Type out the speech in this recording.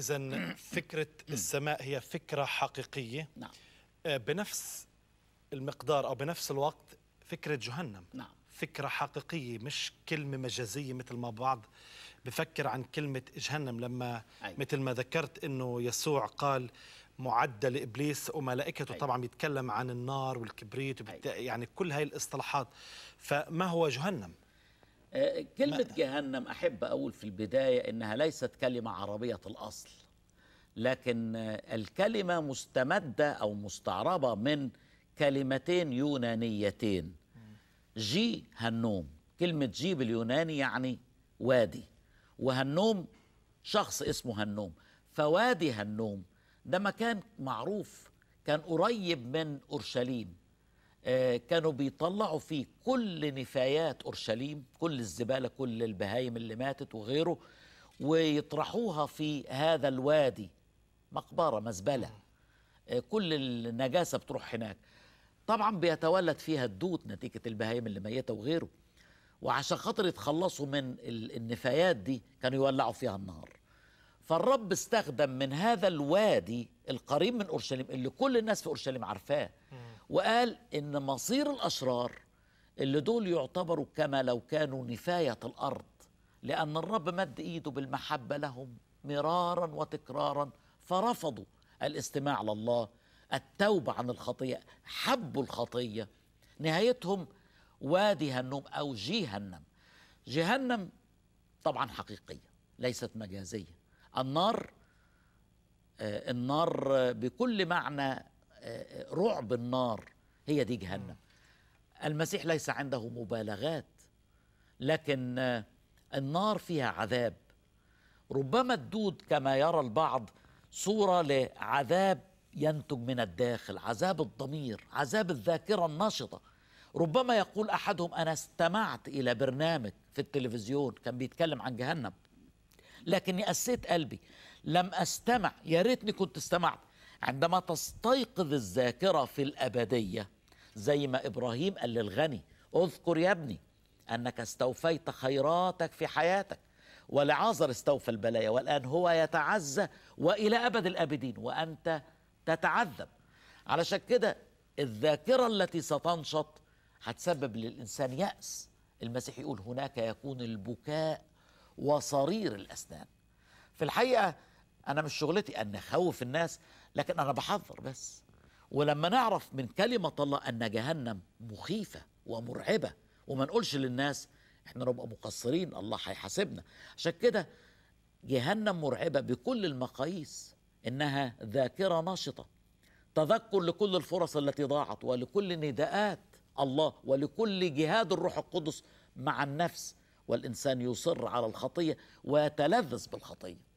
إذا فكرة السماء هي فكرة حقيقية نعم. آه، بنفس المقدار أو بنفس الوقت فكرة جهنم نعم. فكرة حقيقية مش كلمة مجازية مثل ما بعض بفكر عن كلمة جهنم لما أي. مثل ما ذكرت أنه يسوع قال معدل لإبليس وملائكته طبعا بيتكلم عن النار والكبريت يعني كل هاي الاصطلاحات فما هو جهنم آه، كلمة ما. جهنم أحب أقول في البداية إنها ليست كلمة عربية الأصل لكن الكلمة مستمدة أو مستعربة من كلمتين يونانيتين جي هنوم كلمة جي باليوناني يعني وادي وهنوم شخص اسمه هنوم فوادي هنوم ده مكان معروف كان قريب من أورشليم آه، كانوا بيطلعوا فيه كل نفايات اورشليم كل الزباله كل البهايم اللي ماتت وغيره ويطرحوها في هذا الوادي مقبره مزبله آه، كل النجاسه بتروح هناك طبعا بيتولد فيها الدود نتيجه البهايم اللي ميته وغيره وعشان خاطر يتخلصوا من النفايات دي كانوا يولعوا فيها النار فالرب استخدم من هذا الوادي القريب من اورشليم اللي كل الناس في اورشليم عارفاه وقال إن مصير الأشرار اللي دول يعتبروا كما لو كانوا نفاية الأرض لأن الرب مد إيده بالمحبة لهم مرارا وتكرارا فرفضوا الاستماع لله التوبة عن الخطية حبوا الخطية نهايتهم وادي هنم أو جهنم جهنم طبعا حقيقية ليست مجازية النار آه، النار بكل معنى رعب النار هي دي جهنم المسيح ليس عنده مبالغات لكن النار فيها عذاب ربما الدود كما يرى البعض صوره لعذاب ينتج من الداخل عذاب الضمير عذاب الذاكره النشطه ربما يقول احدهم انا استمعت الى برنامج في التلفزيون كان بيتكلم عن جهنم لكني قسيت قلبي لم استمع يا ريتني كنت استمعت عندما تستيقظ الذاكرة في الأبدية زي ما إبراهيم قال للغني اذكر يا ابني أنك استوفيت خيراتك في حياتك ولعازر استوفى البلايا والآن هو يتعزى وإلى أبد الآبدين وأنت تتعذب علشان كده الذاكرة التي ستنشط هتسبب للإنسان يأس المسيح يقول هناك يكون البكاء وصرير الأسنان في الحقيقة انا مش شغلتي ان اخوف الناس لكن انا بحذر بس ولما نعرف من كلمه الله ان جهنم مخيفه ومرعبه وما نقولش للناس احنا نبقى مقصرين الله هيحاسبنا عشان كده جهنم مرعبه بكل المقاييس انها ذاكره نشطه تذكر لكل الفرص التي ضاعت ولكل نداءات الله ولكل جهاد الروح القدس مع النفس والانسان يصر على الخطيه ويتلذذ بالخطيه